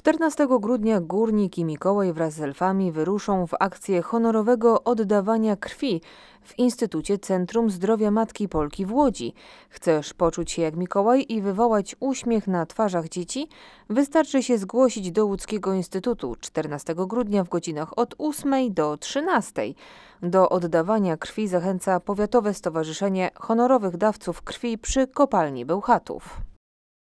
14 grudnia górnik i Mikołaj wraz z elfami wyruszą w akcję honorowego oddawania krwi w Instytucie Centrum Zdrowia Matki Polki w Łodzi. Chcesz poczuć się jak Mikołaj i wywołać uśmiech na twarzach dzieci? Wystarczy się zgłosić do Łódzkiego Instytutu 14 grudnia w godzinach od 8 do 13. Do oddawania krwi zachęca Powiatowe Stowarzyszenie Honorowych Dawców Krwi przy Kopalni Bełchatów.